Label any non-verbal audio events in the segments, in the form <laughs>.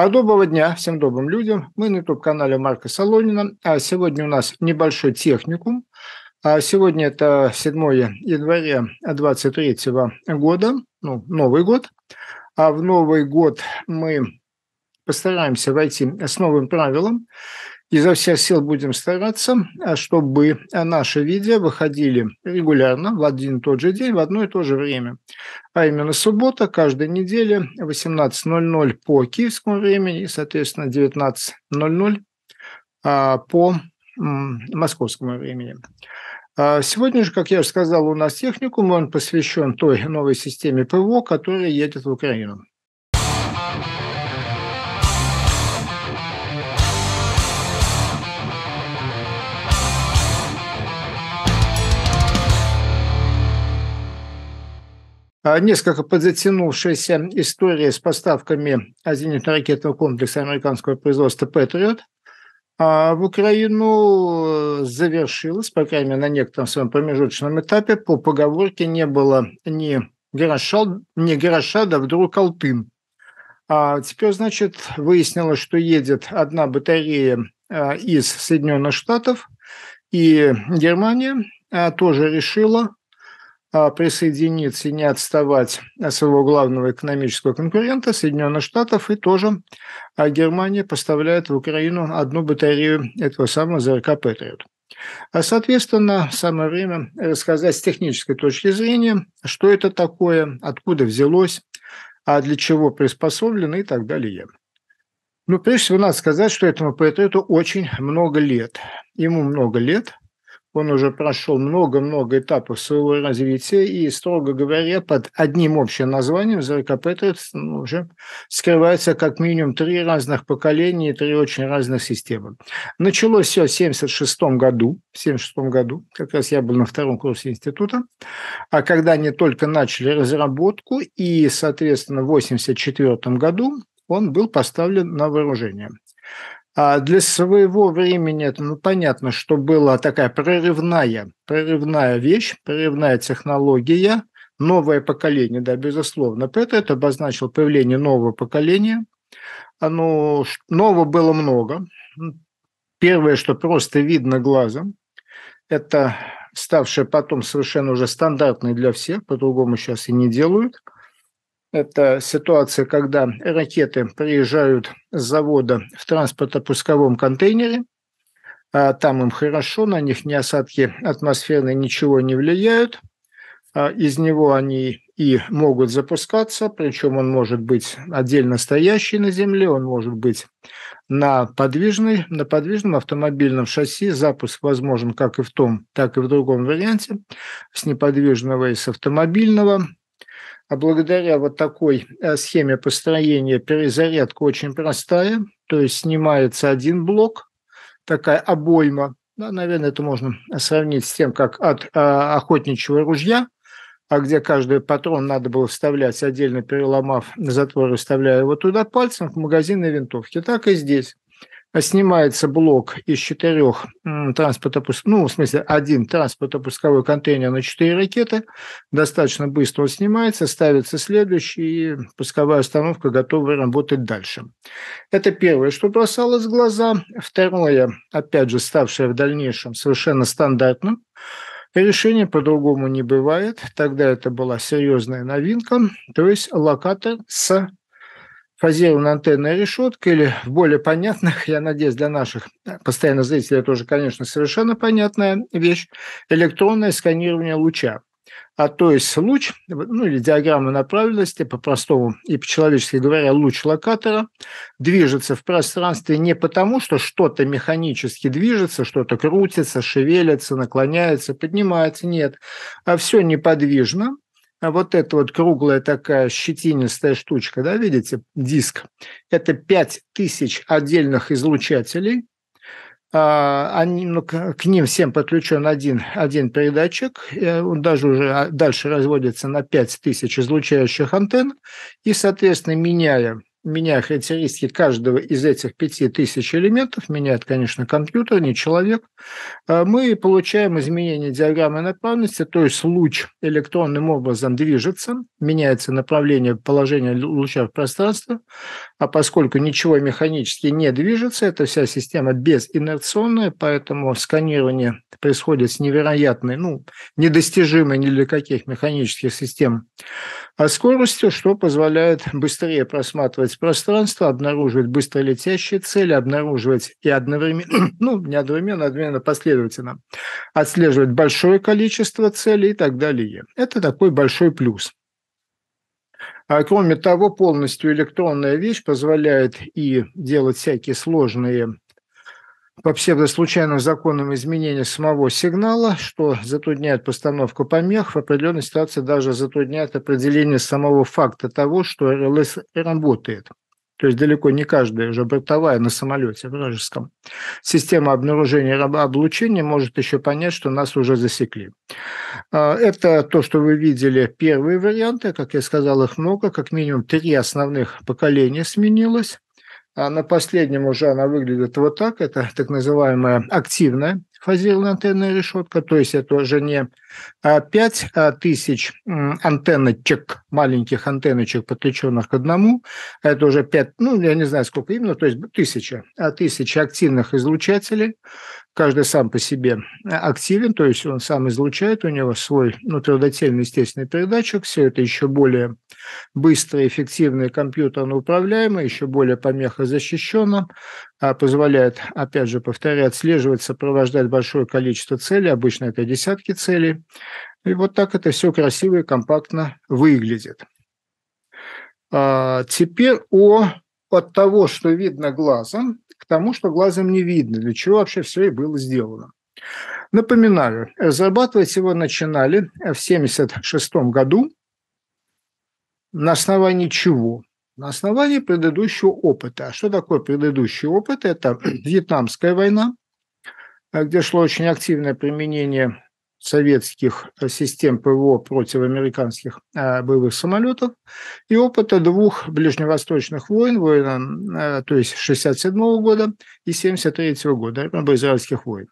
А доброго дня всем добрым людям. Мы на YouTube-канале Марка Солонина. А сегодня у нас небольшой техникум. А сегодня это 7 января 2023 года, ну, Новый год. А в Новый год мы постараемся войти с новым правилом изо всех сил будем стараться, а чтобы наши видео выходили регулярно в один и тот же день, в одно и то же время. А именно суббота, каждой неделе 18.00 по киевскому времени и, соответственно, 19.00 а, по московскому времени. А сегодня же, как я уже сказал, у нас техникум, он посвящен той новой системе ПВО, которая едет в Украину. А, несколько подзатянувшаяся история с поставками зенитно-ракетного комплекса американского производства «Патриот» а, в Украину э, завершилась, по крайней мере, на некотором своем промежуточном этапе. По поговорке не было ни гроша, ни гроша да вдруг алтын. А теперь, значит, выяснилось, что едет одна батарея а, из Соединенных Штатов, и Германия тоже решила а, присоединиться и не отставать от своего главного экономического конкурента Соединенных Штатов. И тоже а, Германия поставляет в Украину одну батарею этого самого ЗРК «Патриот». А, соответственно, самое время рассказать с технической точки зрения, что это такое, откуда взялось, а для чего приспособлено и так далее. Ну, прежде всего, надо сказать, что этому поэту очень много лет. Ему много лет – он уже прошел много-много этапов своего развития и, строго говоря, под одним общим названием ЗРК Патриотс ну, уже скрывается как минимум три разных поколения и три очень разных системы. Началось все в 1976 году, в 76 году, как раз я был на втором курсе института, а когда они только начали разработку и, соответственно, в 1984 году он был поставлен на вооружение. А для своего времени это, ну, понятно, что была такая прорывная, прорывная вещь, прорывная технология, новое поколение, да, безусловно. Петер это обозначил появление нового поколения. Оно, нового было много. Первое, что просто видно глазом, это ставшее потом совершенно уже стандартной для всех, по-другому сейчас и не делают – это ситуация, когда ракеты приезжают с завода в транспортно-пусковом контейнере, а там им хорошо, на них ни осадки атмосферные ничего не влияют. А из него они и могут запускаться, причем он может быть отдельно стоящий на земле, он может быть на, подвижной, на подвижном автомобильном шасси. Запуск возможен как и в том, так и в другом варианте, с неподвижного и с автомобильного. А благодаря вот такой э, схеме построения перезарядка очень простая, то есть снимается один блок, такая обойма, да, наверное, это можно сравнить с тем, как от а, охотничьего ружья, а где каждый патрон надо было вставлять, отдельно переломав затвор и вставляя его туда пальцем, в магазинной винтовке. Так и здесь снимается блок из четырех транспортопуск... ну, в смысле, один транспортопусковой контейнер на четыре ракеты, достаточно быстро он снимается, ставится следующий, и пусковая установка готова работать дальше. Это первое, что бросалось в глаза. Второе, опять же, ставшее в дальнейшем совершенно стандартным, решение по-другому не бывает. Тогда это была серьезная новинка, то есть локатор с фазирована антенная решетка или в более понятных, я надеюсь, для наших постоянных зрителей тоже, конечно, совершенно понятная вещь, электронное сканирование луча. А то есть луч, ну или диаграмма направленности, по-простому и по-человечески говоря, луч локатора движется в пространстве не потому, что что-то механически движется, что-то крутится, шевелится, наклоняется, поднимается, нет, а все неподвижно, а вот эта вот круглая такая щетинистая штучка, да, видите, диск, это 5000 отдельных излучателей, а, они, ну, к ним всем подключен один, один передатчик, э, он даже уже а, дальше разводится на 5000 излучающих антенн, и, соответственно, меняя меня характеристики каждого из этих пяти тысяч элементов, меняет, конечно, компьютер, не человек, э, мы получаем изменение диаграммы направленности, то есть луч электронным образом движется, меняется направление положения луча в пространстве, а поскольку ничего механически не движется, эта вся система безинерционная, поэтому сканирование происходит с невероятной, ну, недостижимой ни для каких механических систем а скоростью, что позволяет быстрее просматривать пространство, обнаруживать быстро летящие цели, обнаруживать и одновременно, <clears throat> ну, не одновременно, а одновременно последовательно, отслеживать большое количество целей и так далее. Это такой большой плюс. А кроме того, полностью электронная вещь позволяет и делать всякие сложные по псевдослучайным законам изменения самого сигнала, что затрудняет постановку помех, в определенной ситуации даже затрудняет определение самого факта того, что РЛС работает. То есть далеко не каждая же бортовая на самолете вражеском. Система обнаружения облучения может еще понять, что нас уже засекли. А, это то, что вы видели, первые варианты. Как я сказал, их много. Как минимум три основных поколения сменилось. А на последнем уже она выглядит вот так. Это так называемая активная фазированная антенная решетка, то есть это уже не 5 а, а, тысяч антенночек, маленьких антенночек, подключенных к одному, это уже 5, ну, я не знаю, сколько именно, то есть тысяча, а, тысяча активных излучателей, каждый сам по себе э, активен, то есть он сам излучает, у него свой внутридотельный естественный передатчик, все это еще более быстро, эффективно и компьютерно управляемо, еще более помехозащищенно, а, позволяет, опять же, повторяю, отслеживать, сопровождать большое количество целей, обычно это десятки целей. И вот так это все красиво и компактно выглядит. А теперь о, от того, что видно глазом, к тому, что глазом не видно, для чего вообще все и было сделано. Напоминаю, разрабатывать его начинали в 1976 году. На основании чего? на основании предыдущего опыта. А что такое предыдущий опыт? Это <clears throat> Вьетнамская война, э, где шло очень активное применение советских э, систем ПВО против американских э, боевых самолетов и опыта двух ближневосточных войн, война, то есть 67 года и 73 года, арабо-израильских войн.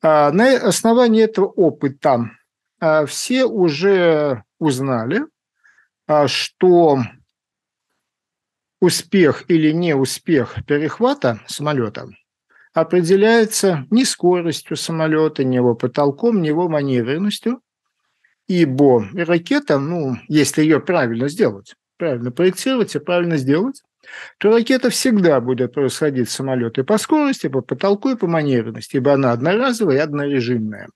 А на основании этого опыта все уже узнали, что успех или неуспех перехвата самолета определяется не скоростью самолета, не его потолком, не его маневренностью, ибо ракета, ну, если ее правильно сделать, правильно проектировать и правильно сделать, то ракета всегда будет происходить самолет и по скорости, по потолку, и по маневренности, ибо она одноразовая и однорежимная.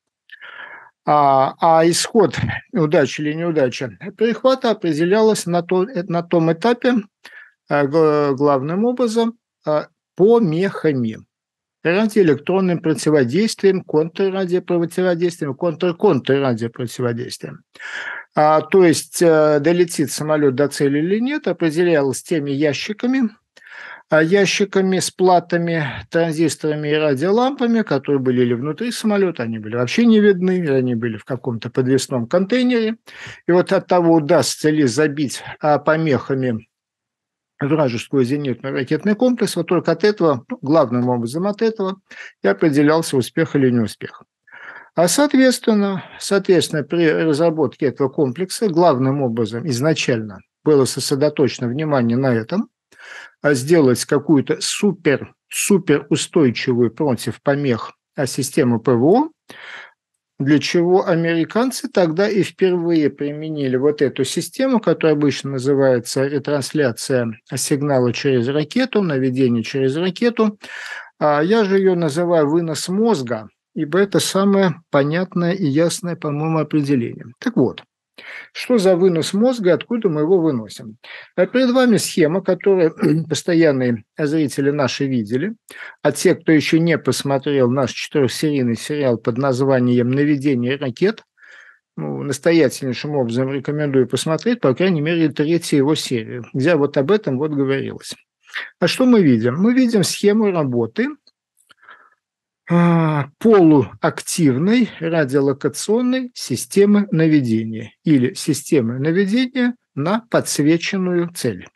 А, а исход, удача или неудача перехвата определялась на, то, э, на том этапе, Э, главным образом э, помехами радиоэлектронным противодействием, контррадиопротиводействием, контр-контррадиопротиводействием. А, то есть э, долетит самолет до цели или нет, определялось теми ящиками, а, ящиками с платами, транзисторами и радиолампами, которые были или внутри самолета, они были вообще не видны, они были в каком-то подвесном контейнере. И вот от того, удастся ли забить а, помехами вражескую зенитно-ракетный комплекс. Вот только от этого, ну, главным образом от этого, и определялся успех или неуспех. А соответственно, соответственно, при разработке этого комплекса главным образом изначально было сосредоточено внимание на этом, а сделать какую-то супер, супер устойчивую против помех а, систему ПВО, для чего американцы тогда и впервые применили вот эту систему, которая обычно называется ретрансляция сигнала через ракету, наведение через ракету. А я же ее называю вынос мозга, ибо это самое понятное и ясное, по-моему, определение. Так вот, что за вынос мозга, откуда мы его выносим? А перед вами схема, которую <clears throat> постоянные зрители наши видели. А те, кто еще не посмотрел наш четырехсерийный сериал под названием «Наведение ракет», ну, настоятельнейшим образом рекомендую посмотреть, по крайней мере, третью его серию, где вот об этом вот говорилось. А что мы видим? Мы видим схему работы – а, полуактивной радиолокационной системы наведения или системы наведения на подсвеченную цель.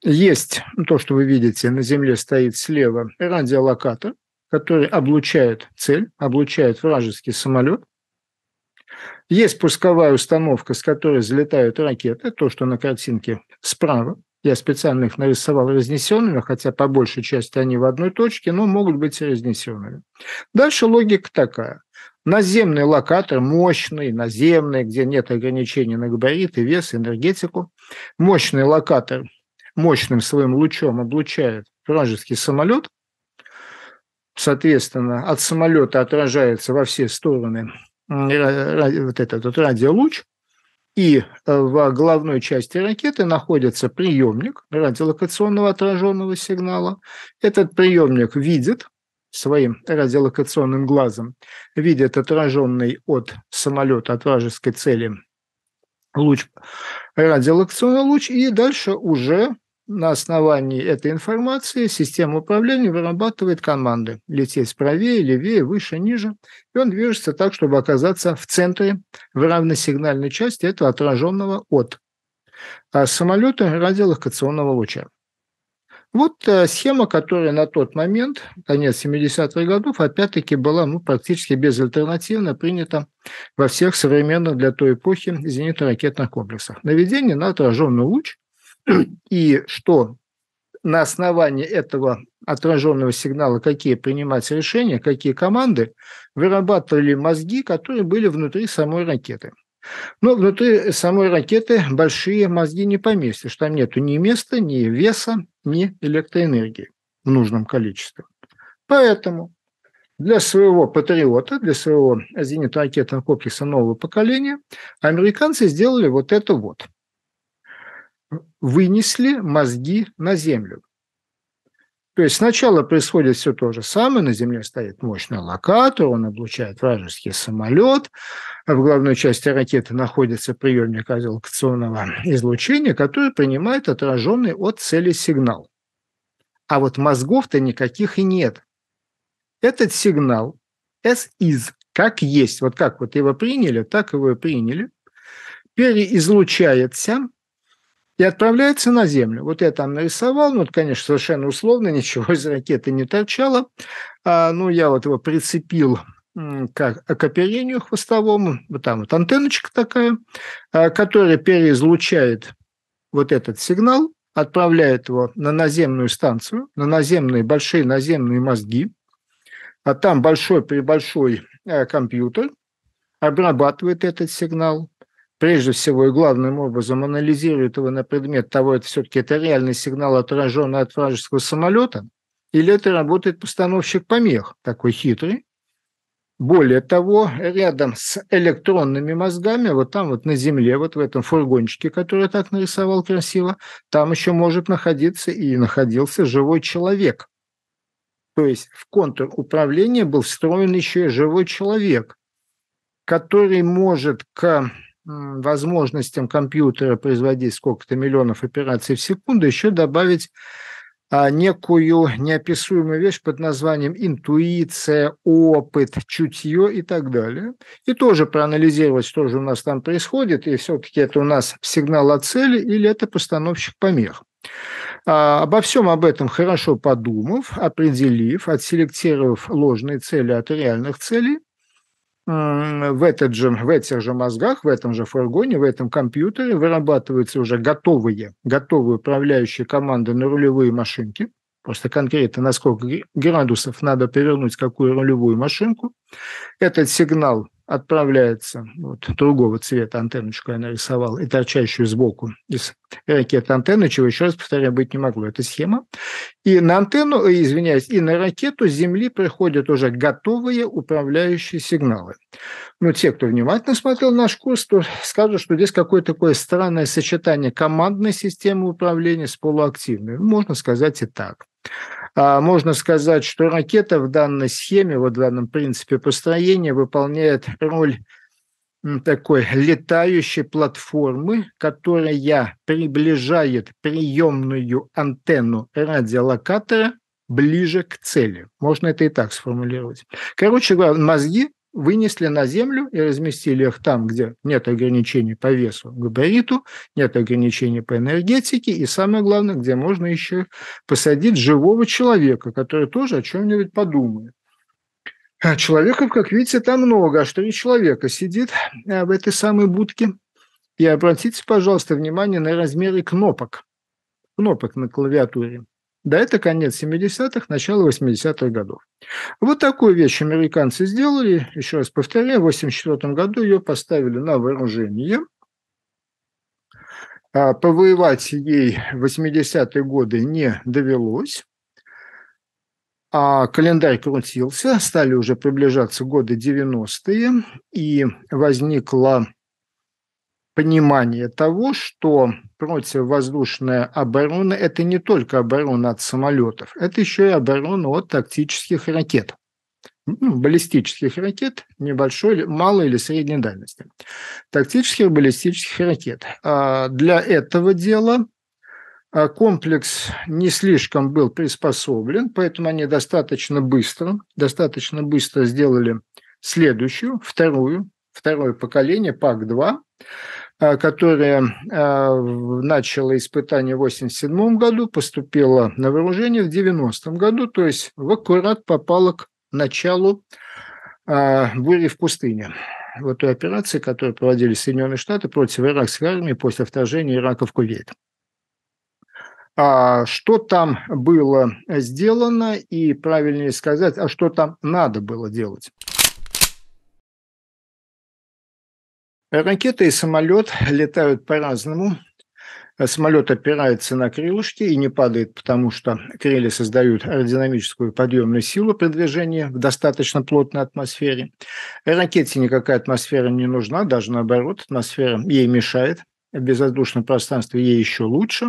Есть ну, то, что вы видите, на Земле стоит слева радиолокатор, который облучает цель, облучает вражеский самолет. Есть пусковая установка, с которой взлетают ракеты, то, что на картинке справа. Я специально их нарисовал разнесенными, хотя по большей части они в одной точке, но могут быть и разнесенными. Дальше логика такая. Наземный локатор, мощный, наземный, где нет ограничений на габариты, вес, энергетику. Мощный локатор мощным своим лучом облучает вражеский самолет. Соответственно, от самолета отражается во все стороны вот этот вот радиолуч – и э, в главной части ракеты находится приемник радиолокационного отраженного сигнала. Этот приемник видит своим радиолокационным глазом, видит отраженный от самолета, от вражеской цели луч, радиолокационный луч, и дальше уже на основании этой информации система управления вырабатывает команды лететь правее, левее, выше, ниже. И он движется так, чтобы оказаться в центре, в равносигнальной части этого отраженного от а, самолета радиолокационного луча. Вот э, схема, которая на тот момент, конец 70-х годов, опять-таки была ну, практически безальтернативно принята во всех современных для той эпохи зенитно-ракетных комплексах. Наведение на отраженный луч <clears throat> и что на основании этого отраженного сигнала, какие принимать решения, какие команды, вырабатывали мозги, которые были внутри самой ракеты. Но внутри самой ракеты большие мозги не поместишь. Там нету ни места, ни веса, ни электроэнергии в нужном количестве. Поэтому для своего патриота, для своего зенитно-ракетного комплекса нового поколения американцы сделали вот это вот – вынесли мозги на землю. То есть сначала происходит все то же самое, на Земле стоит мощный локатор, он облучает вражеский самолет, а в главной части ракеты находится приемник озелокационного излучения, который принимает отраженный от цели сигнал. А вот мозгов-то никаких и нет. Этот сигнал S is, как есть, вот как вот его приняли, так его и приняли, переизлучается и отправляется на Землю. Вот я там нарисовал, ну, это, конечно, совершенно условно, <laughs> ничего из ракеты не торчало. А, ну, я вот его прицепил как, к оперению хвостовому, вот там вот антенночка такая, а, которая переизлучает вот этот сигнал, отправляет его на наземную станцию, на наземные, большие наземные мозги, а там большой при большой компьютер обрабатывает этот сигнал, прежде всего и главным образом анализирует его на предмет того, это все-таки это реальный сигнал, отраженный от вражеского самолета, или это работает постановщик помех, такой хитрый. Более того, рядом с электронными мозгами, вот там вот на земле, вот в этом фургончике, который я так нарисовал красиво, там еще может находиться и находился живой человек. То есть в контур управления был встроен еще и живой человек, который может к возможностям компьютера производить сколько-то миллионов операций в секунду, еще добавить а, некую неописуемую вещь под названием интуиция, опыт, чутье и так далее. И тоже проанализировать, что же у нас там происходит, и все-таки это у нас сигнал о цели или это постановщик помех. А, обо всем об этом хорошо подумав, определив, отселектировав ложные цели от реальных целей, в, этот же, в этих же мозгах, в этом же фургоне, в этом компьютере вырабатываются уже готовые, готовые управляющие команды на рулевые машинки. Просто конкретно, на сколько градусов надо перевернуть какую рулевую машинку. Этот сигнал отправляется вот, другого цвета антенночку я нарисовал и торчащую сбоку из ракеты антенны, чего еще раз повторяю, быть не могло. Это схема. И на антенну, э, извиняюсь, и на ракету с Земли приходят уже готовые управляющие сигналы. Но ну, те, кто внимательно смотрел наш курс, то скажут, что здесь какое-то такое странное сочетание командной системы управления с полуактивной. Можно сказать и так. А, можно сказать, что ракета в данной схеме, вот в данном принципе построения выполняет роль такой летающей платформы, которая приближает приемную антенну радиолокатора ближе к цели. Можно это и так сформулировать. Короче говоря, мозги вынесли на землю и разместили их там, где нет ограничений по весу, габариту, нет ограничений по энергетике, и самое главное, где можно еще посадить живого человека, который тоже о чем-нибудь подумает. А человеков, как видите, там много, а что не человека сидит э, в этой самой будке. И обратите, пожалуйста, внимание на размеры кнопок, кнопок на клавиатуре. Да, это конец 70-х, начало 80-х годов. Вот такую вещь американцы сделали. Еще раз повторяю, в 1984 году ее поставили на вооружение. А повоевать ей в 80-е годы не довелось. А календарь крутился, стали уже приближаться годы 90-е, и возникла понимание того, что противовоздушная оборона – это не только оборона от самолетов, это еще и оборона от тактических ракет ну, баллистических ракет небольшой, малой или средней дальности. Тактических баллистических ракет. А для этого дела а, комплекс не слишком был приспособлен, поэтому они достаточно быстро, достаточно быстро сделали следующую, вторую, второе поколение ПАК-2, Э, которая э, начала испытание в 1987 году, поступила на вооружение в 1990 году, то есть в аккурат попала к началу э, бури в пустыне. Вот той операции, которую проводили Соединенные Штаты против иракской армии после вторжения Ирака в Кувейт. А что там было сделано и, правильнее сказать, а что там надо было делать? Ракета и самолет летают по-разному. Самолет опирается на крылышки и не падает, потому что крылья создают аэродинамическую подъемную силу при движении в достаточно плотной атмосфере. Ракете никакая атмосфера не нужна, даже наоборот, атмосфера ей мешает в безвоздушном пространстве ей еще лучше.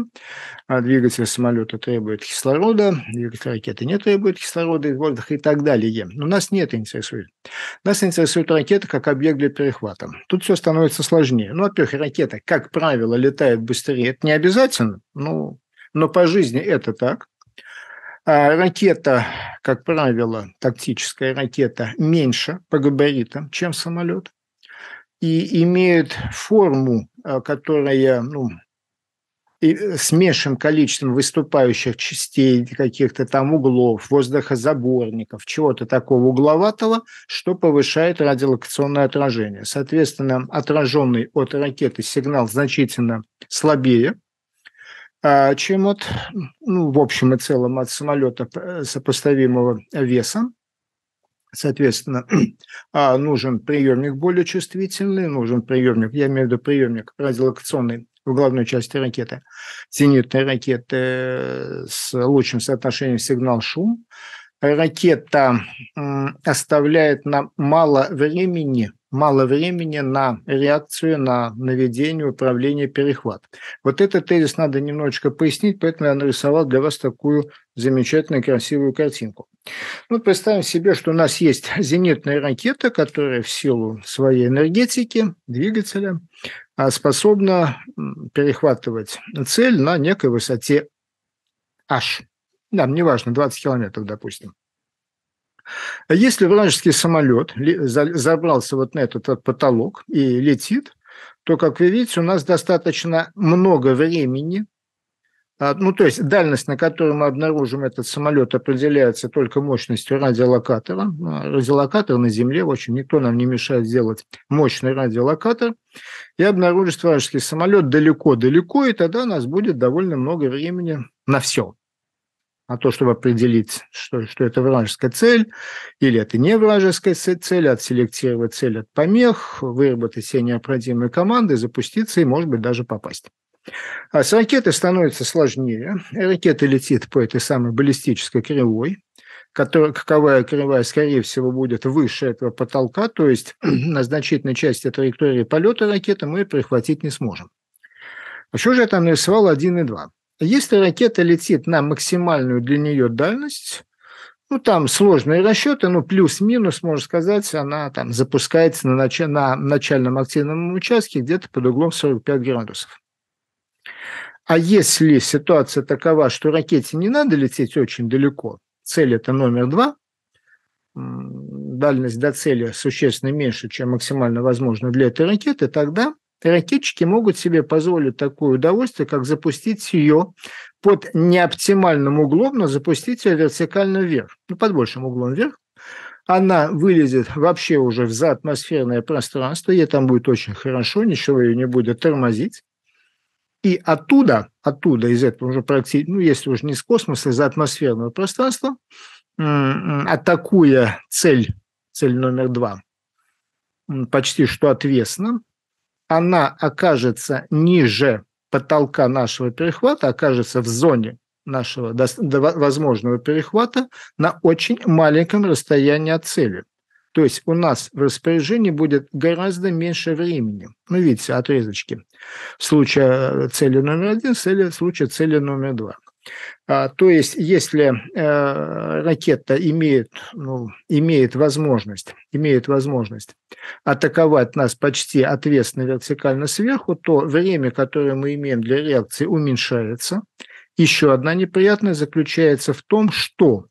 А двигатель самолета требует кислорода, двигатель ракеты не требует кислорода из воздуха и так далее. Но нас нет интересует. Нас интересует ракета как объект для перехвата. Тут все становится сложнее. Ну, во-первых, ракета, как правило, летает быстрее. Это не обязательно, ну, но по жизни это так. А ракета, как правило, тактическая ракета, меньше по габаритам, чем самолет и имеют форму, а, которая ну, и меньшим количеством выступающих частей, каких-то там углов, воздухозаборников, чего-то такого угловатого, что повышает радиолокационное отражение. Соответственно, отраженный от ракеты сигнал значительно слабее, а, чем от, ну, в общем и целом, от самолета э, сопоставимого весом. Соответственно, <clears throat> а, нужен приемник более чувствительный, нужен приемник, я имею в виду приемник радиолокационный в главной части ракеты, зенитные ракеты э, с лучшим соотношением сигнал-шум. Ракета оставляет нам мало времени мало времени на реакцию, на наведение, управление, перехват. Вот этот тезис надо немножечко пояснить, поэтому я нарисовал для вас такую замечательную, красивую картинку. Вот ну, представим себе, что у нас есть зенитная ракета, которая в силу своей энергетики, двигателя, а, способна перехватывать цель на некой высоте H. Да, неважно, 20 километров, допустим. Если вражеский самолет забрался вот на этот потолок и летит, то, как вы видите, у нас достаточно много времени а, ну, то есть дальность, на которой мы обнаружим этот самолет, определяется только мощностью радиолокатора. А, радиолокатор на Земле, в общем, никто нам не мешает сделать мощный радиолокатор. И обнаружить вражеский самолет далеко-далеко, и тогда у нас будет довольно много времени на все на то, чтобы определить, что, что это вражеская цель, или это не вражеская цель, отселектировать цель от помех, выработать все необходимые команды, запуститься и, может быть, даже попасть. А с ракеты становится сложнее. Ракета летит по этой самой баллистической кривой, которая, каковая кривая, скорее всего, будет выше этого потолка, то есть <clears throat> на значительной части траектории полета ракеты мы прихватить не сможем. А что же я там нарисовал 1 и 2? Если ракета летит на максимальную для нее дальность, ну, там сложные расчеты, ну, плюс-минус, можно сказать, она там запускается на, нач... на начальном активном участке где-то под углом 45 градусов. А если ситуация такова, что ракете не надо лететь очень далеко, цель это номер два, дальность до цели существенно меньше, чем максимально возможно для этой ракеты, тогда ракетчики могут себе позволить такое удовольствие, как запустить ее под неоптимальным углом, но запустить ее вертикально вверх, ну, под большим углом вверх. Она вылезет вообще уже в заатмосферное пространство, ей там будет очень хорошо, ничего ее не будет тормозить. И оттуда, оттуда, из этого уже практически, ну, если уже не из космоса, из атмосферного пространства, атакуя цель, цель номер два, почти что отвесно, она окажется ниже потолка нашего перехвата, окажется в зоне нашего до, до возможного перехвата на очень маленьком расстоянии от цели. То есть у нас в распоряжении будет гораздо меньше времени. Ну, видите, отрезочки. В случае э, цели номер один, в случае цели номер два. А, то есть, если э, ракета имеет, ну, имеет, возможность, имеет возможность атаковать нас почти ответственно вертикально сверху, то время, которое мы имеем для реакции, уменьшается. Еще одна неприятность заключается в том, что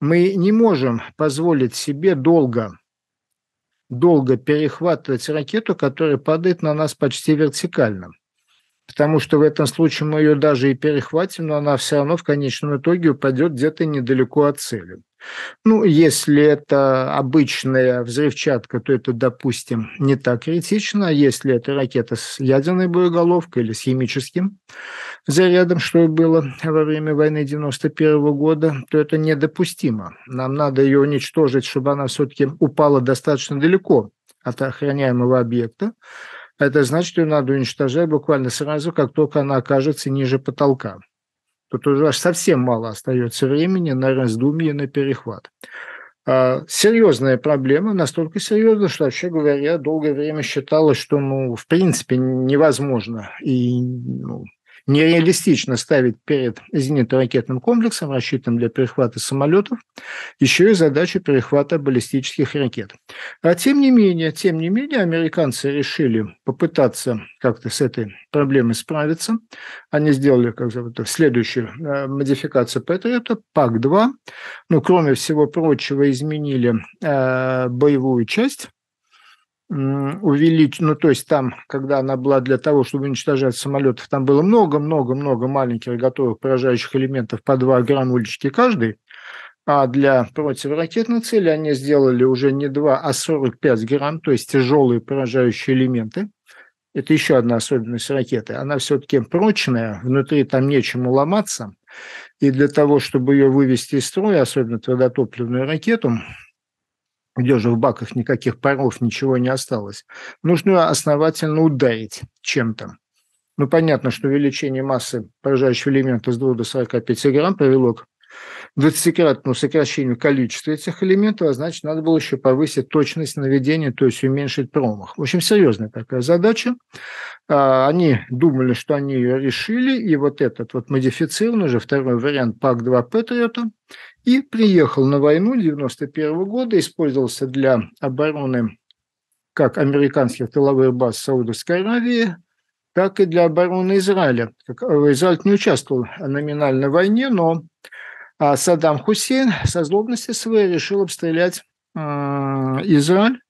мы не можем позволить себе долго долго перехватывать ракету, которая падает на нас почти вертикально – потому что в этом случае мы ее даже и перехватим, но она все равно в конечном итоге упадет где-то недалеко от цели. Ну, если это обычная взрывчатка, то это, допустим, не так критично. Если это ракета с ядерной боеголовкой или с химическим зарядом, что и было во время войны 91 года, то это недопустимо. Нам надо ее уничтожить, чтобы она все-таки упала достаточно далеко от охраняемого объекта, это значит, ее надо уничтожать буквально сразу, как только она окажется ниже потолка. Тут уже совсем мало остается времени на раздумье, на перехват. А, серьезная проблема, настолько серьезная, что, вообще говоря, долгое время считалось, что, ну, в принципе, невозможно и ну, нереалистично ставить перед зенитно-ракетным комплексом, рассчитанным для перехвата самолетов, еще и задачу перехвата баллистических ракет. А тем не менее, тем не менее, американцы решили попытаться как-то с этой проблемой справиться. Они сделали как зовут, следующую э, модификацию Патриота, ПАК-2. Ну, кроме всего прочего, изменили э, боевую часть увеличить, ну, то есть там, когда она была для того, чтобы уничтожать самолетов, там было много-много-много маленьких готовых поражающих элементов по 2 гранулечки каждый, а для противоракетной цели они сделали уже не 2, а 45 грамм, то есть тяжелые поражающие элементы. Это еще одна особенность ракеты. Она все-таки прочная, внутри там нечему ломаться. И для того, чтобы ее вывести из строя, особенно твердотопливную ракету, где же в баках никаких паров, ничего не осталось, нужно основательно ударить чем-то. Ну, понятно, что увеличение массы поражающего элемента с 2 до 45 грамм привело к 20-кратному сокращению количества этих элементов, а значит, надо было еще повысить точность наведения, то есть уменьшить промах. В общем, серьезная такая задача. А, они думали, что они ее решили, и вот этот вот модифицированный уже второй вариант ПАК-2 Патриота, и приехал на войну 91 года, использовался для обороны как американских тыловых баз Саудовской Аравии, так и для обороны Израиля. Э, Израиль не участвовал номинально в войне, но а Саддам Хусейн со злобности своей решил обстрелять а, Израиль.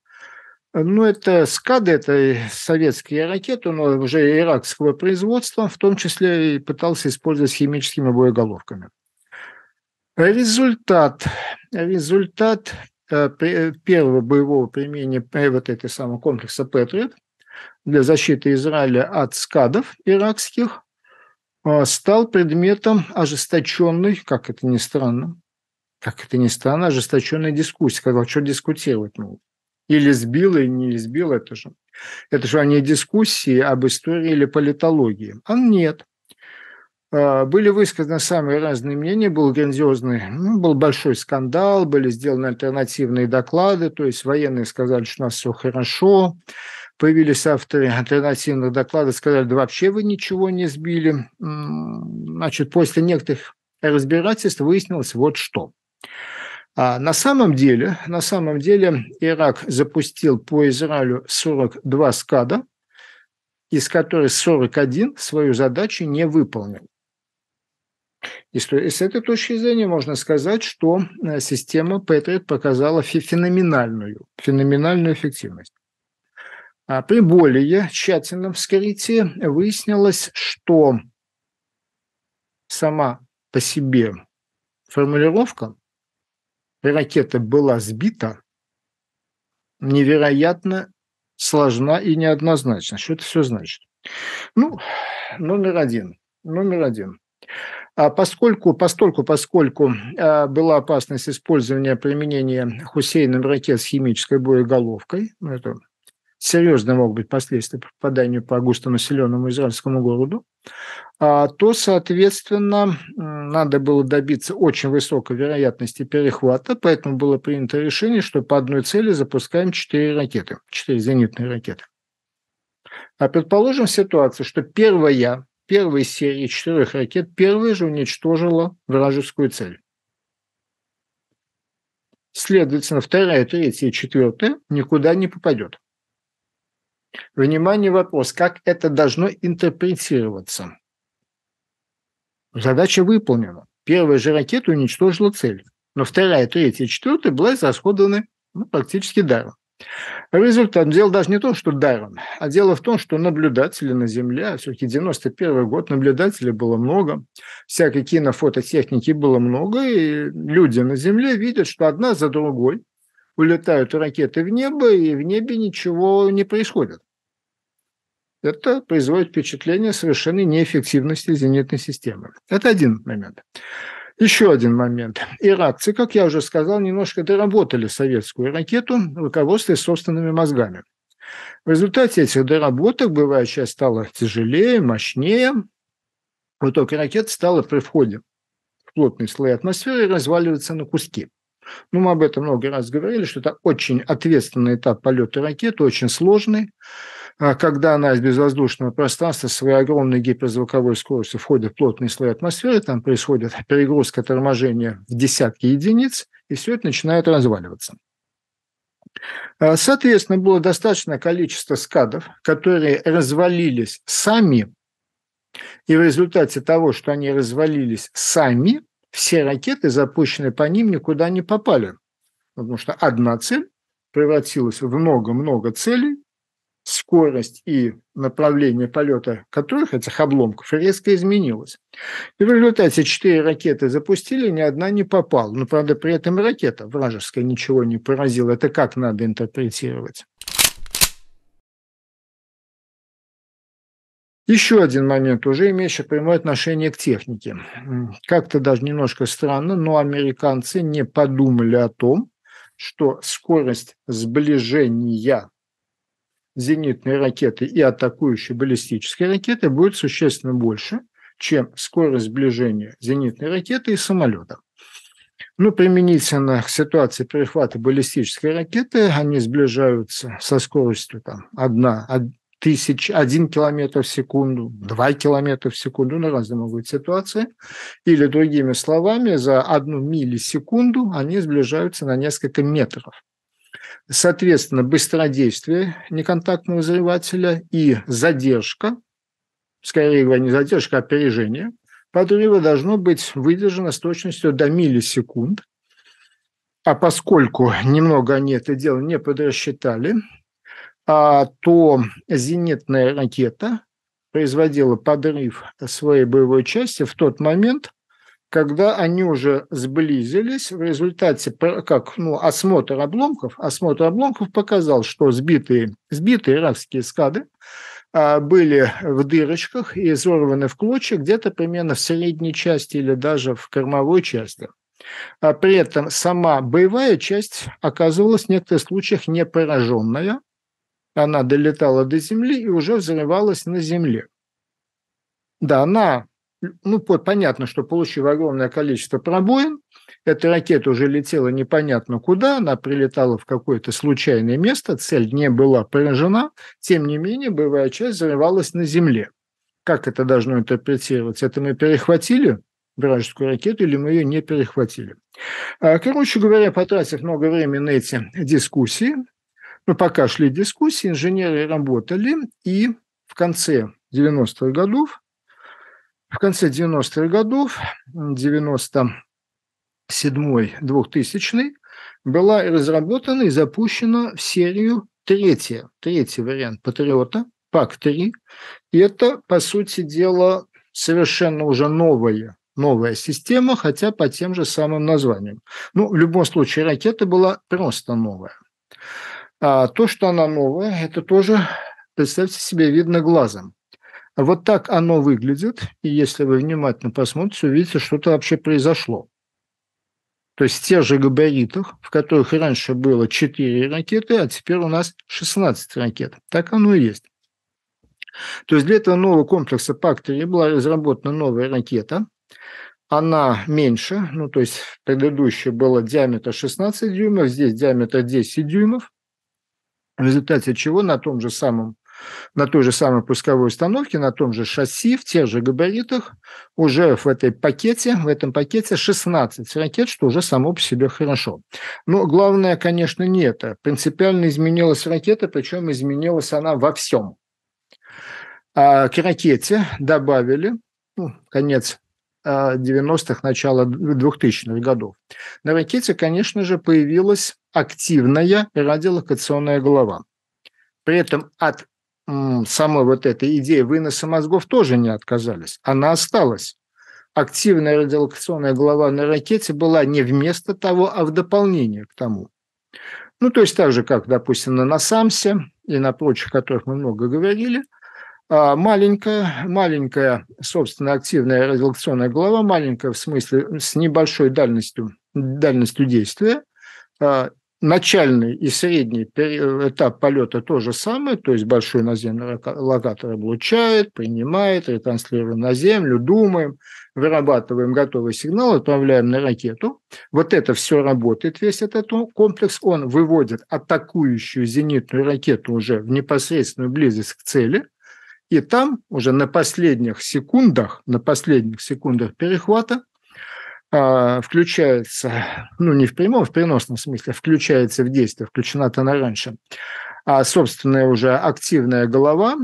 Ну, это СКАДы, это советские ракеты, но уже иракского производства, в том числе и пытался использовать химическими боеголовками. Результат, результат э, э, первого боевого применения э, вот этой самого комплекса «Патриот» для защиты Израиля от скадов иракских а, стал предметом ожесточенной, как это ни странно, как это ни странно, ожесточенной дискуссии, когда что дискутировать ну, Или сбил, или не сбил, это же. Это же они дискуссии об истории или политологии. А нет. А, были высказаны самые разные мнения, был грандиозный, ну, был большой скандал, были сделаны альтернативные доклады, то есть военные сказали, что у нас все хорошо, появились авторы альтернативных докладов, сказали, да вообще вы ничего не сбили. Значит, после некоторых разбирательств выяснилось вот что. А на самом деле, на самом деле Ирак запустил по Израилю 42 скада, из которых 41 свою задачу не выполнил. И с, этой точки зрения можно сказать, что э, система Patriot показала феноменальную, феноменальную эффективность. А при более тщательном вскрытии выяснилось, что сама по себе формулировка ракета была сбита невероятно сложна и неоднозначна. Что это все значит? Ну, номер один. Номер один. А поскольку, постольку, поскольку а, была опасность использования применения Хусейном ракет с химической боеголовкой, ну, это серьезные могут быть последствия по попаданию по густонаселенному израильскому городу, а то, соответственно, надо было добиться очень высокой вероятности перехвата, поэтому было принято решение, что по одной цели запускаем 4 ракеты, 4 зенитные ракеты. А предположим ситуацию, что первая, первая серия четырех ракет, первая же уничтожила вражескую цель. Следовательно, вторая, третья и четвертая никуда не попадет. Внимание, вопрос, как это должно интерпретироваться? Задача выполнена. Первая же ракета уничтожила цель, но вторая, третья, четвертая была израсходованы ну, практически даром. Результат. Дело даже не то, что даром, а дело в том, что наблюдатели на Земле, а все-таки 91 год, наблюдателей было много, всякой кинофототехники было много, и люди на Земле видят, что одна за другой улетают ракеты в небо, и в небе ничего не происходит. Это производит впечатление совершенно неэффективности зенитной системы. Это один момент. Еще один момент. Иракцы, как я уже сказал, немножко доработали советскую ракету, руководствуясь собственными мозгами. В результате этих доработок боевая часть стала тяжелее, мощнее. только ракета стала при входе в плотные слои атмосферы разваливаться на куски – ну, мы об этом много раз говорили, что это очень ответственный этап полета ракеты, очень сложный. А, когда она из безвоздушного пространства своей огромной гиперзвуковой скоростью входит в плотные слои атмосферы, там происходит перегрузка торможение в десятки единиц, и все это начинает разваливаться. А, соответственно, было достаточное количество скадов, которые развалились сами, и в результате того, что они развалились сами – все ракеты, запущенные по ним, никуда не попали. Потому что одна цель превратилась в много-много целей, скорость и направление полета которых, этих обломков, резко изменилось. И в результате четыре ракеты запустили, ни одна не попала. Но, правда, при этом ракета вражеская ничего не поразила. Это как надо интерпретировать? Еще один момент, уже имеющий прямое отношение к технике. Как-то даже немножко странно, но американцы не подумали о том, что скорость сближения зенитной ракеты и атакующей баллистической ракеты будет существенно больше, чем скорость сближения зенитной ракеты и самолета. Ну, применительно к ситуации перехвата баллистической ракеты, они сближаются со скоростью там, 1, тысяч, один километр в секунду, два километра в секунду, ну, разные могут быть ситуации. Или, другими словами, за одну миллисекунду они сближаются на несколько метров. Соответственно, быстродействие неконтактного взрывателя и задержка, скорее говоря, не задержка, а опережение подрыва должно быть выдержано с точностью до миллисекунд. А поскольку немного они это дело не подрасчитали, а, то зенитная ракета производила подрыв своей боевой части в тот момент, когда они уже сблизились, в результате как, ну, осмотр обломков, осмотр обломков показал, что сбитые, сбитые иракские скады а, были в дырочках и изорваны в клочья где-то примерно в средней части или даже в кормовой части. А при этом сама боевая часть оказывалась в некоторых случаях не пораженная, она долетала до Земли и уже взрывалась на Земле. Да, она, ну, понятно, что получив огромное количество пробоин, эта ракета уже летела непонятно куда, она прилетала в какое-то случайное место, цель не была поражена, тем не менее боевая часть взрывалась на Земле. Как это должно интерпретироваться? Это мы перехватили вражескую ракету или мы ее не перехватили? А, короче говоря, потратив много времени на эти дискуссии, но пока шли дискуссии, инженеры работали, и в конце 90-х годов, в конце 90-х годов, 97-й, 2000 была разработана и запущена в серию третья, третий вариант «Патриота», ПАК-3. И это, по сути дела, совершенно уже новая новая система, хотя по тем же самым названиям. Ну, в любом случае, ракета была просто новая. А то, что она новая, это тоже, представьте себе, видно глазом. Вот так оно выглядит, и если вы внимательно посмотрите, увидите, что-то вообще произошло. То есть в тех же габаритах, в которых раньше было 4 ракеты, а теперь у нас 16 ракет. Так оно и есть. То есть для этого нового комплекса «Пактори» была разработана новая ракета. Она меньше, ну то есть предыдущая была диаметр 16 дюймов, здесь диаметр 10 дюймов в результате чего на том же самом на той же самой пусковой установке, на том же шасси, в тех же габаритах, уже в этой пакете, в этом пакете 16 ракет, что уже само по себе хорошо. Но главное, конечно, не это. Принципиально изменилась ракета, причем изменилась она во всем. А к ракете добавили, ну, конец 90-х, э, начало 2000-х годов. На ракете, конечно же, появилась активная радиолокационная голова. При этом от самой вот этой идеи выноса мозгов тоже не отказались. Она осталась. Активная радиолокационная голова на ракете была не вместо того, а в дополнение к тому. Ну, то есть так же, как, допустим, на Насамсе и на прочих, о которых мы много говорили, а, маленькая, маленькая, собственно, активная радиолокационная голова, маленькая в смысле с небольшой дальностью, дальностью действия, а, начальный и средний э, этап полета то же самое, то есть большой наземный локатор облучает, принимает, ретранслируем на Землю, думаем, вырабатываем готовый сигнал, отправляем на ракету. Вот это все работает, весь этот комплекс. Он выводит атакующую зенитную ракету уже в непосредственную близость к цели. И там уже на последних секундах, на последних секундах перехвата а, включается, ну не в прямом, в переносном смысле, а включается в действие, включена-то она раньше, а собственная уже активная голова,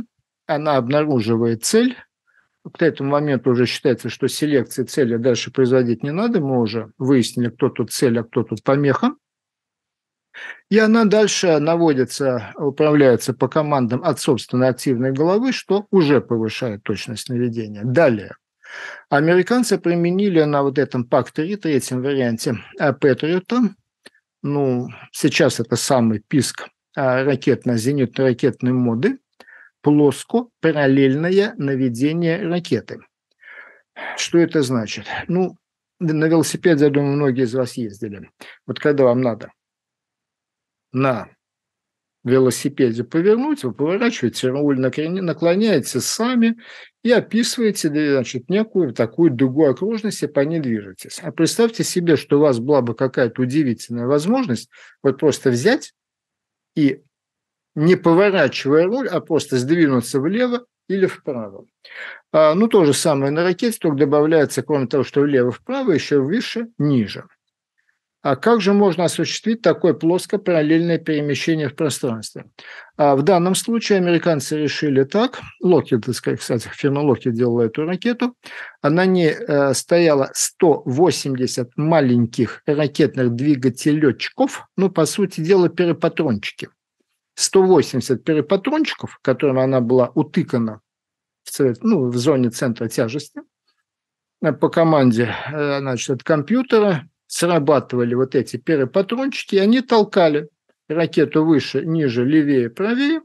она обнаруживает цель, к этому моменту уже считается, что селекции цели дальше производить не надо, мы уже выяснили, кто тут цель, а кто тут помеха. И она дальше наводится, управляется по командам от собственной активной головы, что уже повышает точность наведения. Далее – Американцы применили на вот этом Пак-3, третьем варианте э, Патриота, ну, сейчас это самый писк ракетно-зенитно-ракетной э, моды, плоско параллельное наведение ракеты. Что это значит? Ну, на велосипед, я думаю, многие из вас ездили. Вот когда вам надо на велосипеде повернуть, вы поворачиваете руль, наклоняете сами и описываете значит, некую такую дугу окружности, по ней движетесь. А представьте себе, что у вас была бы какая-то удивительная возможность вот просто взять и, не поворачивая руль, а просто сдвинуться влево или вправо. А, ну, то же самое на ракете, только добавляется, кроме того, что влево-вправо, еще выше, ниже – а как же можно осуществить такое плоско-параллельное перемещение в пространстве? А в данном случае американцы решили так. Локхид, кстати, фирма Локхид делала эту ракету. Она не э, стояла 180 маленьких ракетных двигателечков. Ну, по сути дела, перепатрончики. 180 перепатрончиков, которыми она была утыкана в, цвет, ну, в зоне центра тяжести э, по команде э, значит, от компьютера срабатывали вот эти перепатрончики, и они толкали ракету выше, ниже, левее, правее.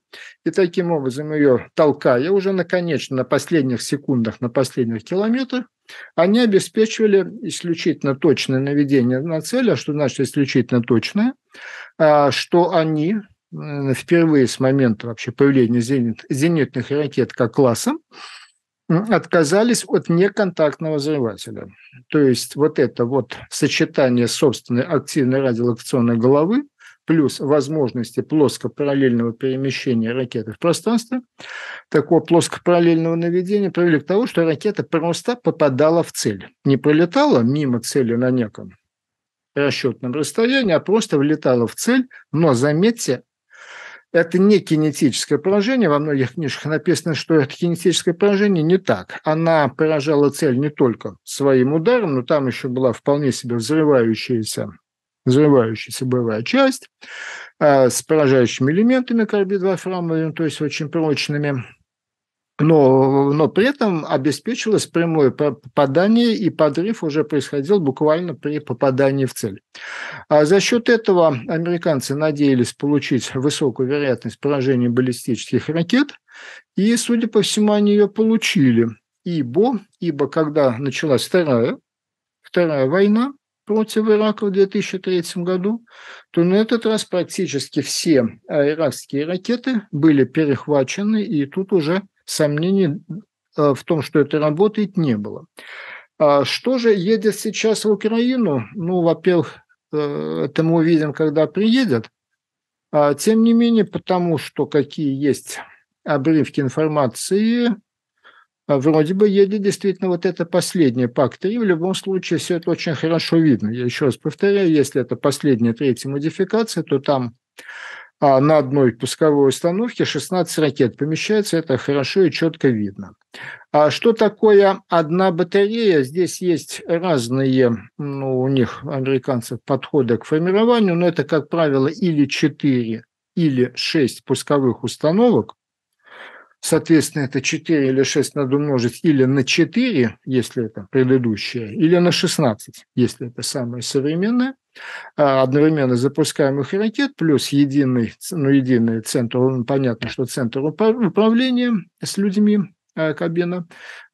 И таким образом ее толкая уже наконечно на последних секундах, на последних километрах, они обеспечивали исключительно точное наведение на цель, а что значит исключительно точное, а, что они впервые с момента вообще появления зенит, зенитных ракет как класса отказались от неконтактного взрывателя. То есть вот это вот сочетание собственной активной радиолокационной головы плюс возможности плоскопараллельного перемещения ракеты в пространстве, такого плоскопараллельного наведения привели к тому, что ракета просто попадала в цель. Не пролетала мимо цели на неком расчетном расстоянии, а просто влетала в цель, но, заметьте, это не кинетическое поражение. Во многих книжках написано, что это кинетическое поражение не так. Она поражала цель не только своим ударом, но там еще была вполне себе взрывающаяся взрывающаяся боевая часть э, с поражающими элементами карбид вольфрамовым, то есть очень прочными но, но при этом обеспечивалось прямое попадание, и подрыв уже происходил буквально при попадании в цель. А за счет этого американцы надеялись получить высокую вероятность поражения баллистических ракет, и, судя по всему, они ее получили. Ибо, ибо когда началась вторая, вторая война против Ирака в 2003 году, то на этот раз практически все иракские ракеты были перехвачены, и тут уже сомнений э, в том, что это работает, не было. А что же едет сейчас в Украину? Ну, во-первых, э, это мы увидим, когда приедет. А, тем не менее, потому что какие есть обрывки информации, а, вроде бы едет действительно вот это последнее пакт. И В любом случае, все это очень хорошо видно. Я еще раз повторяю, если это последняя третья модификация, то там а, на одной пусковой установке 16 ракет помещается, это хорошо и четко видно. А что такое одна батарея? Здесь есть разные, ну, у них, американцев, подходы к формированию, но это, как правило, или 4, или 6 пусковых установок, соответственно, это 4 или 6 надо умножить или на 4, если это предыдущее, или на 16, если это самое современное. А одновременно запускаемых ракет, плюс единый, ну, единый центр, понятно, что центр управления с людьми, а, кабина,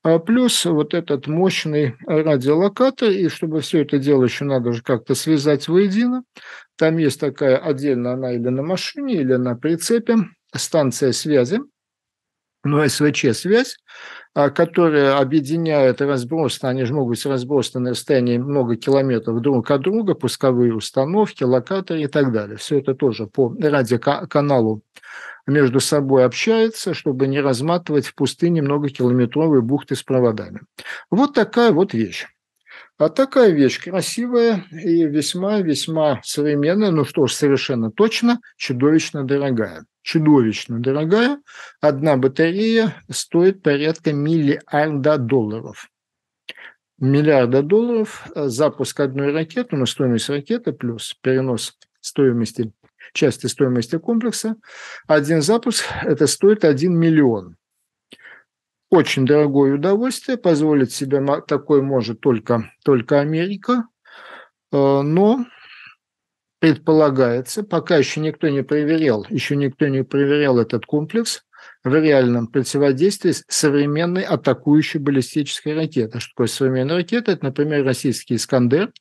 а плюс вот этот мощный радиолокатор, и чтобы все это дело еще надо же как-то связать воедино. Там есть такая отдельно она или на машине, или на прицепе, станция связи, но ну, СВЧ-связь, а, которые объединяют разбросно, они же могут быть разбросаны на расстоянии много километров друг от друга, пусковые установки, локаторы и так далее. Все это тоже по радиоканалу между собой общается, чтобы не разматывать в пустыне многокилометровые бухты с проводами. Вот такая вот вещь. А такая вещь красивая и весьма-весьма современная, ну что ж, совершенно точно, чудовищно дорогая. Чудовищно дорогая. Одна батарея стоит порядка миллиарда долларов. Миллиарда долларов э, запуск одной ракеты, ну стоимость ракеты плюс перенос стоимости части стоимости комплекса. Один запуск – это стоит 1 миллион очень дорогое удовольствие, позволить себе такое может только, только Америка, э, но предполагается, пока еще никто не проверял, еще никто не проверял этот комплекс в реальном противодействии с современной атакующей баллистической ракетой. Что такое современная ракета? Это, например, российский «Искандер»,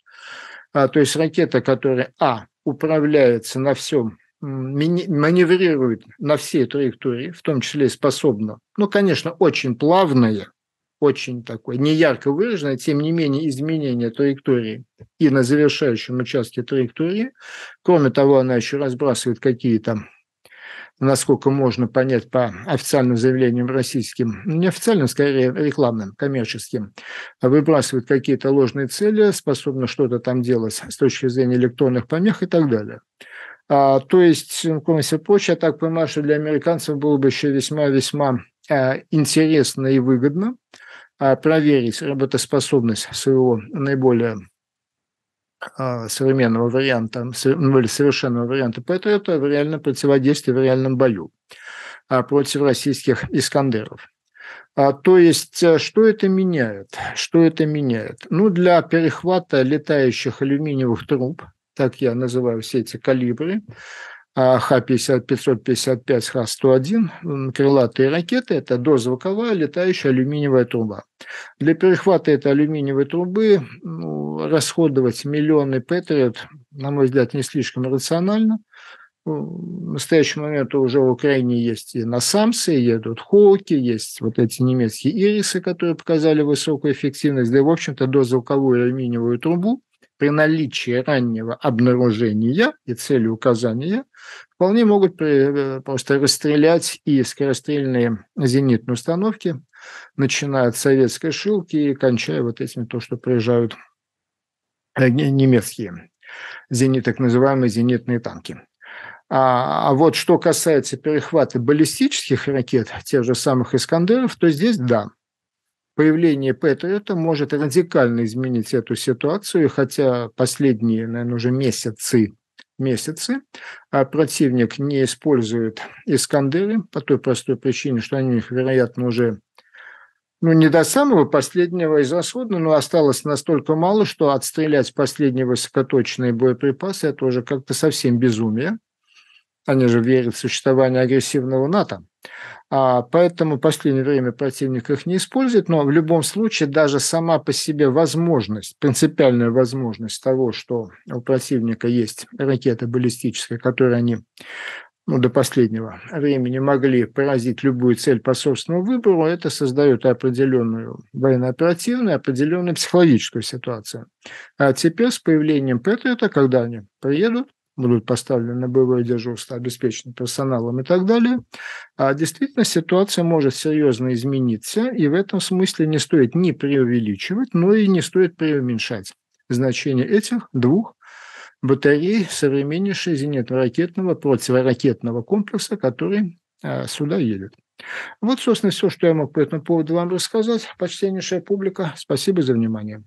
а, то есть ракета, которая, а, управляется на всем маневрирует на всей траектории, в том числе способна, ну, конечно, очень плавная, очень такое неярко выраженное, тем не менее изменение траектории и на завершающем участке траектории. Кроме того, она еще разбрасывает какие-то насколько можно понять по официальным заявлениям российским, ну, не скорее рекламным, коммерческим, выбрасывает какие-то ложные цели, способна что-то там делать с точки зрения электронных помех и так далее. А, то есть, если проще, я так понимаю, что для американцев было бы еще весьма-весьма э, интересно и выгодно а, проверить работоспособность своего наиболее а, современного варианта, наиболее совершенного варианта Патриота в реальном противодействии, в реальном бою против российских Искандеров. То есть, э, что это меняет? Что это меняет? Ну, для перехвата летающих алюминиевых труб – так я называю все эти калибры, Х-555, а Х-101, крылатые ракеты – это дозвуковая летающая алюминиевая труба. Для перехвата этой алюминиевой трубы ну, расходовать миллионы Патриот, на мой взгляд, не слишком рационально. Э, в настоящий момент уже в Украине есть и на насамсы, едут Хоки, есть вот эти немецкие ирисы, которые показали высокую эффективность, да и, в общем-то, дозвуковую алюминиевую трубу при наличии раннего обнаружения и цели указания вполне могут э, просто расстрелять и скорострельные зенитные установки, начиная от советской шилки и кончая вот этими то, что приезжают э, немецкие зенит, так называемые зенитные танки. А, а вот что касается перехвата баллистических ракет, тех же самых «Искандеров», то здесь да – появление Патриота может радикально изменить эту ситуацию, хотя последние, наверное, уже месяцы месяцы, а противник не использует Искандеры по той простой причине, что они у них, вероятно, уже ну, не до самого последнего израсходно, но осталось настолько мало, что отстрелять последние высокоточные боеприпасы – это уже как-то совсем безумие. Они же верят в существование агрессивного НАТО. А поэтому в последнее время противник их не использует, но в любом случае даже сама по себе возможность, принципиальная возможность того, что у противника есть ракета баллистическая, которую они ну, до последнего времени могли поразить любую цель по собственному выбору, это создает определенную военно-оперативную, определенную психологическую ситуацию. А теперь с появлением это когда они приедут, будут поставлены на боевое дежурство, обеспечены персоналом и так далее. А действительно ситуация может серьезно измениться, и в этом смысле не стоит ни преувеличивать, но и не стоит преуменьшать значение этих двух батарей современнейшего зенитно-ракетного противоракетного комплекса, который а, сюда едет. Вот, собственно, все, что я мог по этому поводу вам рассказать. Почтеннейшая публика, спасибо за внимание.